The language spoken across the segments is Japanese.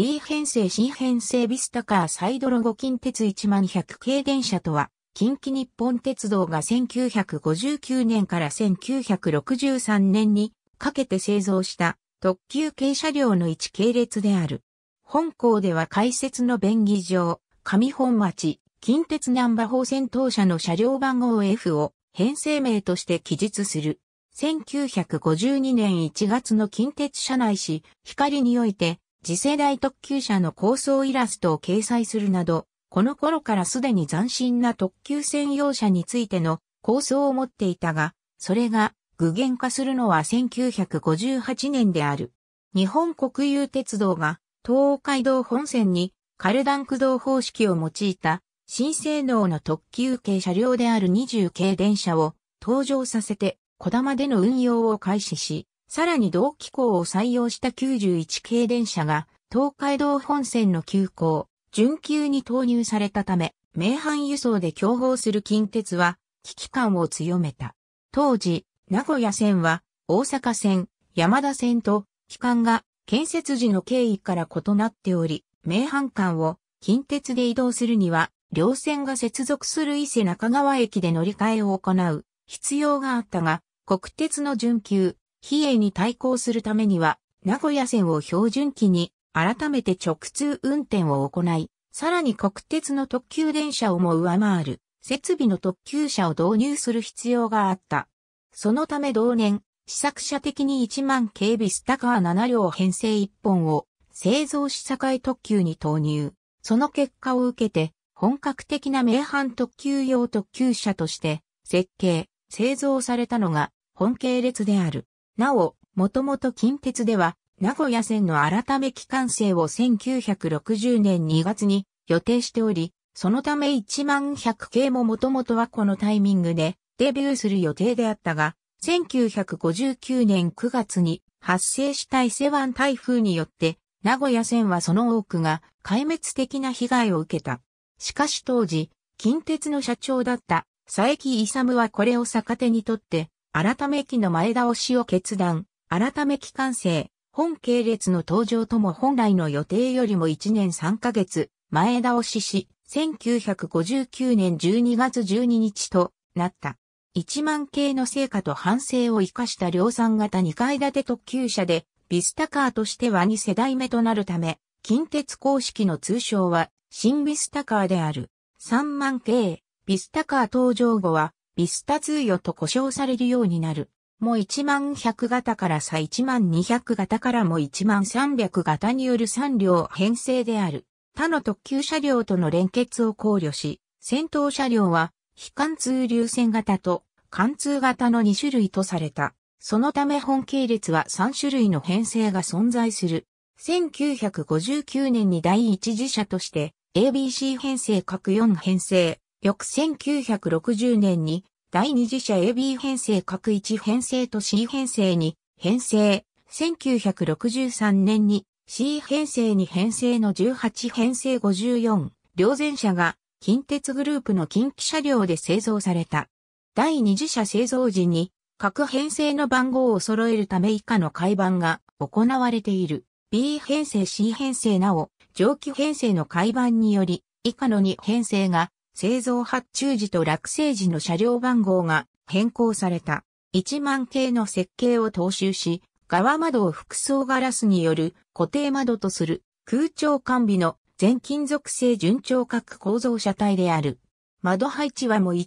B 編成 C 編成ビスタカーサイドロゴ近鉄1 1 0 0系電車とは、近畿日本鉄道が1959年から1963年にかけて製造した特急系車両の一系列である。本校では解説の便宜上、上本町、近鉄南波方線当社の車両番号 F を編成名として記述する。1952年1月の近鉄車内市、光において、次世代特急車の構想イラストを掲載するなど、この頃からすでに斬新な特急専用車についての構想を持っていたが、それが具現化するのは1958年である。日本国有鉄道が東海道本線にカルダン駆動方式を用いた新性能の特急系車両である20系電車を登場させて小玉での運用を開始し、さらに同機構を採用した91系電車が東海道本線の急行、準急に投入されたため、名阪輸送で競合する近鉄は危機感を強めた。当時、名古屋線は大阪線、山田線と機関が建設時の経緯から異なっており、名阪間を近鉄で移動するには、両線が接続する伊勢中川駅で乗り換えを行う必要があったが、国鉄の準急、比叡に対抗するためには、名古屋線を標準機に改めて直通運転を行い、さらに国鉄の特急電車をも上回る設備の特急車を導入する必要があった。そのため同年、試作車的に1万警備スタカー7両編成1本を製造し境特急に投入。その結果を受けて、本格的な名阪特急用特急車として設計、製造されたのが本系列である。なお、もともと近鉄では、名古屋線の改め機関制を1960年2月に予定しており、そのため1万100系ももともとはこのタイミングでデビューする予定であったが、1959年9月に発生した伊勢湾台風によって、名古屋線はその多くが壊滅的な被害を受けた。しかし当時、近鉄の社長だった佐伯勇はこれを逆手にとって、改め期の前倒しを決断、改め期完成、本系列の登場とも本来の予定よりも1年3ヶ月、前倒しし、1959年12月12日となった。1万系の成果と反省を生かした量産型2階建て特急車で、ビスタカーとしては2世代目となるため、近鉄公式の通称は、新ビスタカーである。3万系、ビスタカー登場後は、ビスタ通ヨと呼称されるようになる。もう1万100型からさ1万200型からも1万300型による3両編成である。他の特急車両との連結を考慮し、先頭車両は非貫通流線型と貫通型の2種類とされた。そのため本系列は3種類の編成が存在する。1959年に第一次車として ABC 編成各4編成、翌1960年に第二次社 AB 編成各1編成と C 編成に編成、1963年に C 編成に編成の18編成54、両前車が近鉄グループの近畿車両で製造された。第二次車製造時に各編成の番号を揃えるため以下の改版が行われている。B 編成 C 編成なお、上級編成の改版により以下の2編成が製造発注時と落成時の車両番号が変更された。1万系の設計を踏襲し、側窓を複層ガラスによる固定窓とする空調完備の全金属製順調覚構造車体である。窓配置はも1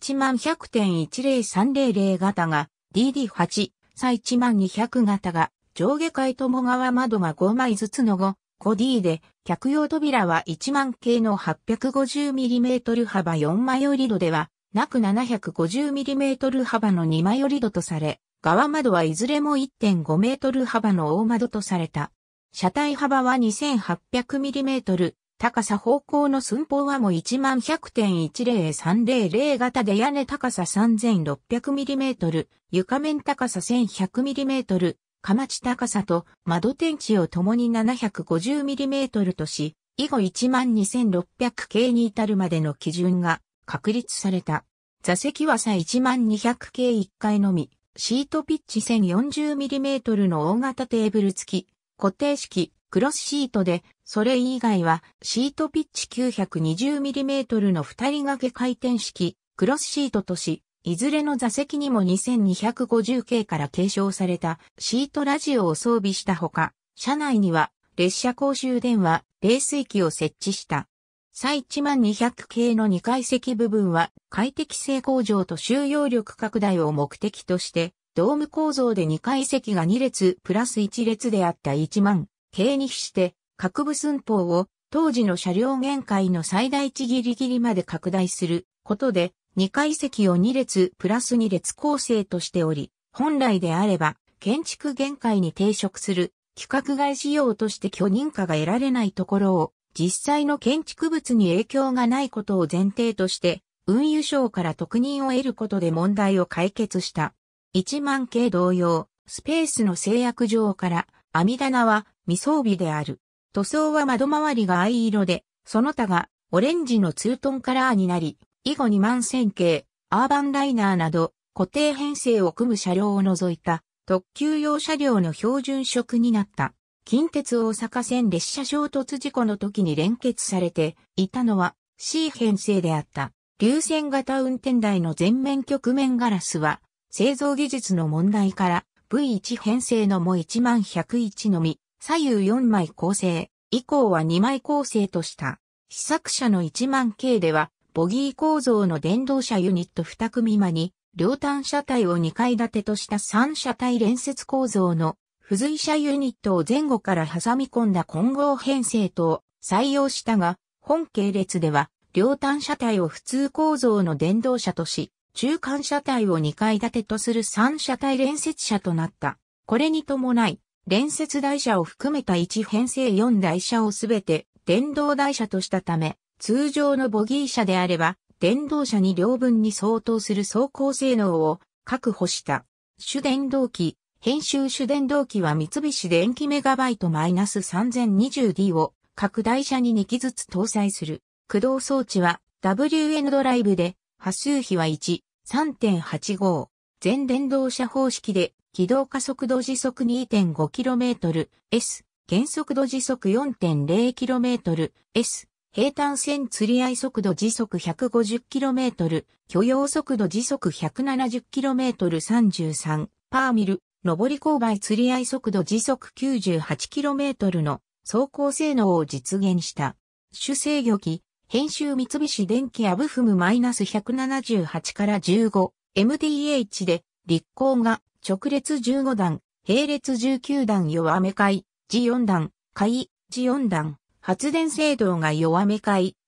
100.10300型が DD8、差1 200型が上下階とも側窓が5枚ずつの5コディで、客用扉は1万系の 850mm 幅4枚折り戸では、なく 750mm 幅の2枚折り戸とされ、側窓はいずれも1.5 m 幅の大窓とされた。車体幅は 2800mm、高さ方向の寸法はも11100.10300型で屋根高さ 3600mm、床面高さ 1100mm、まち高さと窓天地を共に 750mm とし、以後12600系に至るまでの基準が確立された。座席はさ1200系1階のみ、シートピッチ 1040mm の大型テーブル付き、固定式、クロスシートで、それ以外はシートピッチ 920mm の二人掛け回転式、クロスシートとし、いずれの座席にも 2250K から継承されたシートラジオを装備したほか、車内には列車公衆電話、冷水機を設置した。最1万200系の2階席部分は快適性向上と収容力拡大を目的として、ドーム構造で2階席が2列プラス1列であった1万系に比して各部寸法を当時の車両限界の最大値ギリギリまで拡大することで二階席を二列プラス二列構成としており、本来であれば、建築限界に抵触する、規格外仕様として許認可が得られないところを、実際の建築物に影響がないことを前提として、運輸省から特認を得ることで問題を解決した。一万系同様、スペースの制約上から、網棚は未装備である。塗装は窓周りが藍色で、その他がオレンジのツートンカラーになり、以後2万線形、アーバンライナーなど固定編成を組む車両を除いた特急用車両の標準色になった近鉄大阪線列車衝突事故の時に連結されていたのは C 編成であった。流線型運転台の全面局面ガラスは製造技術の問題から V1 編成のも1 1 0 1のみ左右4枚構成以降は2枚構成とした。試作車の1万系ではボギー構造の電動車ユニット2組間に、両端車体を2階建てとした3車体連接構造の付随車ユニットを前後から挟み込んだ混合編成とを採用したが、本系列では両端車体を普通構造の電動車とし、中間車体を2階建てとする3車体連接車となった。これに伴い、連接台車を含めた1編成4台車をすべて電動台車としたため、通常のボギー車であれば、電動車に両分に相当する走行性能を確保した。主電動機、編集主電動機は三菱電機メガバイトマイナス -3020D を拡大車に2機ずつ搭載する。駆動装置は WN ドライブで、波数比は1、3.85。全電動車方式で、軌道加速度時速 2.5km、S、減速度時速 4.0km、S、平坦線釣り合い速度時速 150km、許容速度時速 170km33 パーミル、上り勾配釣り合い速度時速 98km の走行性能を実現した。主制御機、編集三菱電機アブフム -178 から 15MDH で、立候が直列15段、並列19段弱め回、G4 段、回、G4 段。発電制動が弱めい。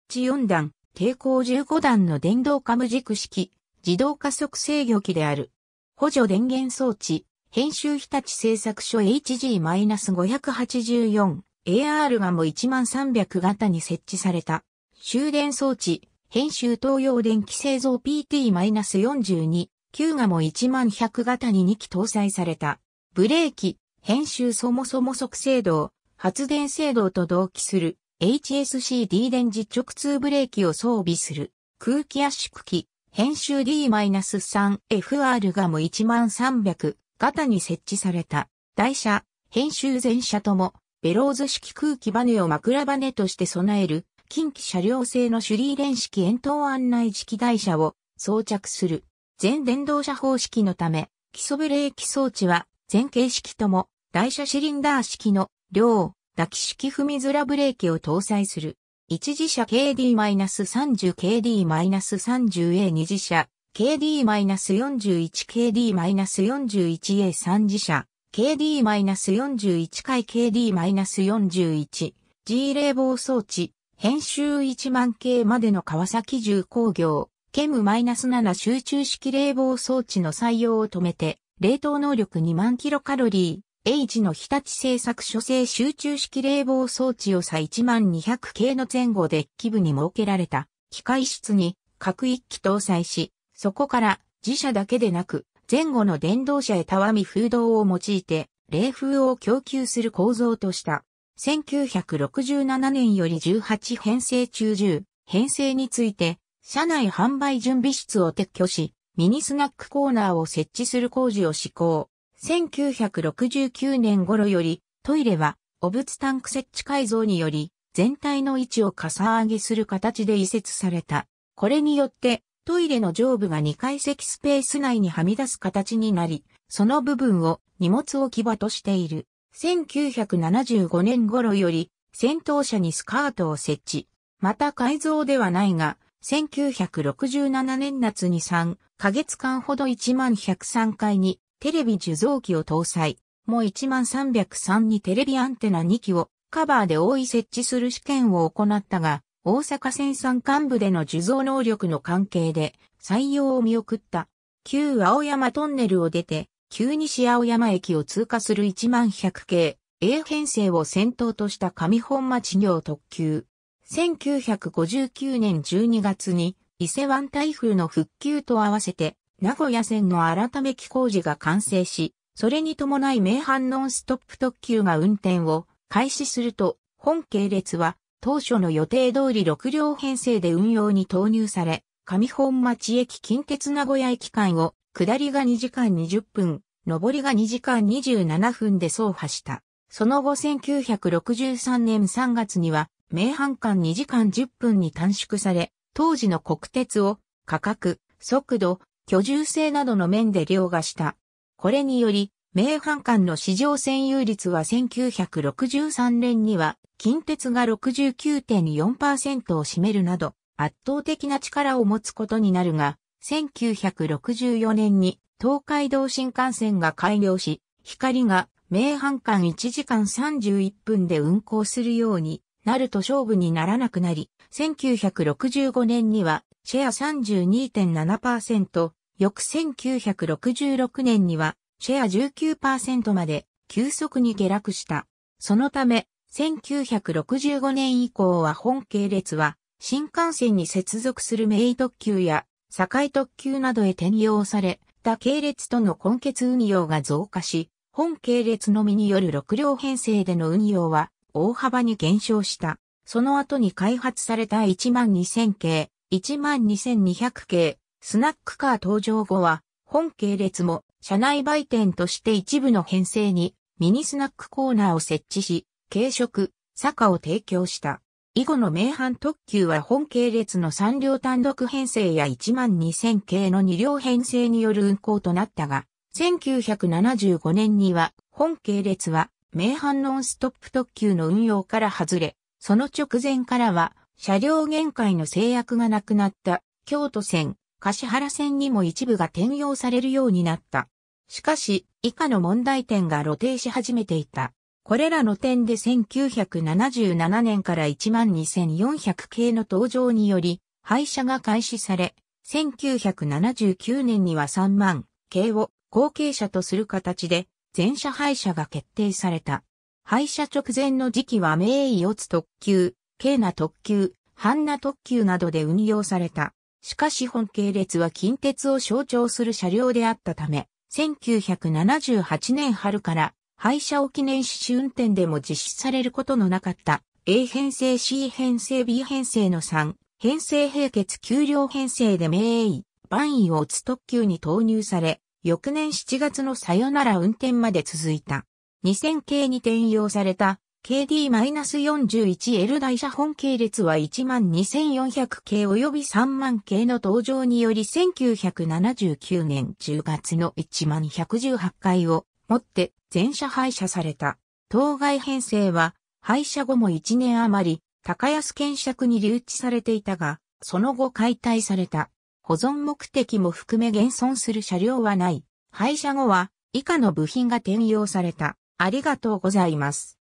地4段、抵抗15段の電動カム軸式、自動加速制御機である。補助電源装置、編集日立製作所 HG-584、AR がも1300型に設置された。終電装置、編集東洋電気製造 PT-42、q がも1100型に2機搭載された。ブレーキ、編集そもそも即制動、発電制動と同期する HSCD 電磁直通ブレーキを装備する空気圧縮機編集 D-3FR ガム1300型に設置された台車、編集全車ともベローズ式空気バネを枕バネとして備える近畿車両製の手裏電式円筒案内式台車を装着する全電動車方式のため基礎ブレーキ装置は全形式とも台車シリンダー式の両、抱き式踏みづらブレーキを搭載する。一次車 KD-30KD-30A 二次車 KD-41KD-41A 三次車 KD-41 回 KD-41 G 冷房装置編集1万系までの川崎重工業ケム -7 集中式冷房装置の採用を止めて冷凍能力2万キロカロリー H の日立製作所製集中式冷房装置を差1200系の前後で基部に設けられた機械室に各一機搭載し、そこから自社だけでなく前後の電動車へたわみ風洞を用いて冷風を供給する構造とした。1967年より18編成中10編成について車内販売準備室を撤去し、ミニスナックコーナーを設置する工事を施行。1969年頃よりトイレは汚物タンク設置改造により全体の位置をかさ上げする形で移設された。これによってトイレの上部が2階席スペース内にはみ出す形になり、その部分を荷物置き場としている。1975年頃より戦闘車にスカートを設置。また改造ではないが、1967年夏に3ヶ月間ほど1万103階にテレビ受像機を搭載、も1 3 0 3にテレビアンテナ2機をカバーで覆い設置する試験を行ったが、大阪戦山幹部での受像能力の関係で採用を見送った。旧青山トンネルを出て、旧西青山駅を通過する1 1 0 0系 A 編成を先頭とした上本町行特急。1959年12月に伊勢湾台風の復旧と合わせて名古屋線の改め機工事が完成し、それに伴い名阪ノンストップ特急が運転を開始すると、本系列は当初の予定通り6両編成で運用に投入され、上本町駅近鉄名古屋駅間を下りが2時間20分、上りが2時間27分で走破した。その後1963年3月には、名阪間2時間10分に短縮され、当時の国鉄を価格、速度、居住性などの面で凌駕した。これにより、名阪間の市場占有率は1963年には、近鉄が69.4%を占めるなど、圧倒的な力を持つことになるが、1964年に東海道新幹線が開業し、光が名阪間1時間31分で運行するようになると勝負にならなくなり、1965年にはシェア32.7%、翌1966年には、シェア19%まで急速に下落した。そのため、1965年以降は本系列は、新幹線に接続する名特急や、堺特急などへ転用され、た系列との根結運用が増加し、本系列のみによる6両編成での運用は大幅に減少した。その後に開発された12000系、12200系、スナックカー登場後は、本系列も車内売店として一部の編成にミニスナックコーナーを設置し、軽食、坂を提供した。以後の名阪特急は本系列の3両単独編成や12000系の2両編成による運行となったが、1975年には本系列は名阪ノンストップ特急の運用から外れ、その直前からは車両限界の制約がなくなった京都線、柏原線にも一部が転用されるようになった。しかし、以下の問題点が露呈し始めていた。これらの点で1977年から12400系の登場により、廃車が開始され、1979年には3万系を後継者とする形で、全車廃車が決定された。廃車直前の時期は名医四つ特急、軽な特急、半な特急などで運用された。しかし本系列は近鉄を象徴する車両であったため、1978年春から廃車を記念し試運転でも実施されることのなかった A 編成 C 編成 B 編成の3、編成並結給料編成で名位、番位を打つ特急に投入され、翌年7月のさよなら運転まで続いた。2000系に転用された KD-41L 台車本系列は12400系及び3万系の登場により1979年10月の11118回をもって全車廃車された。当該編成は廃車後も1年余り高安検釈に留置されていたが、その後解体された。保存目的も含め現存する車両はない。廃車後は以下の部品が転用された。ありがとうございます。